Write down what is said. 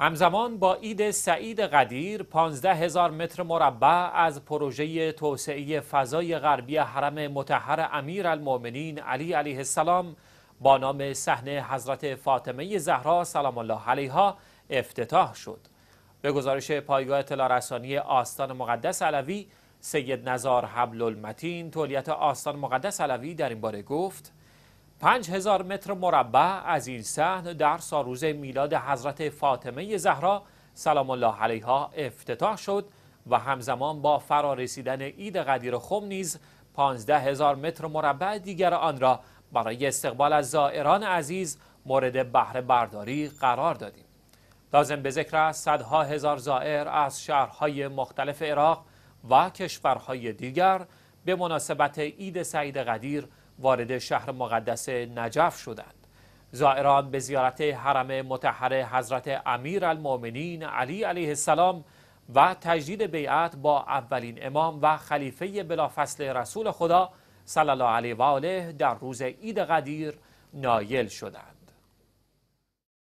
همزمان با اید سعید قدیر 15 هزار متر مربع از پروژه توسعه فضای غربی حرم متحر امیر المومنین علی علیه السلام با نام صحنه حضرت فاطمه زهرا سلام الله علیها افتتاح شد. به گزارش پایگاه اطلاع رسانی آستان مقدس علوی سید نزار حبل المتین تولیت آستان مقدس علوی در این باره گفت 5000 متر مربع از این صحن در ساروز میلاد حضرت فاطمه زهرا سلام الله علیها افتتاح شد و همزمان با فرا رسیدن عید قدیر خم نیز هزار متر مربع دیگر آن را برای استقبال از زائران عزیز مورد بهره برداری قرار دادیم. لازم به ذکر است صدها هزار زائر از شهرهای مختلف عراق و کشورهای دیگر به مناسبت عید سعید قدیر وارد شهر مقدس نجف شدند زائران به زیارت حرم متحر حضرت امیر المومنین علی علیه السلام و تجدید بیعت با اولین امام و خلیفه بلافصل رسول خدا صلی الله علیه و آله در روز عید قدیر نایل شدند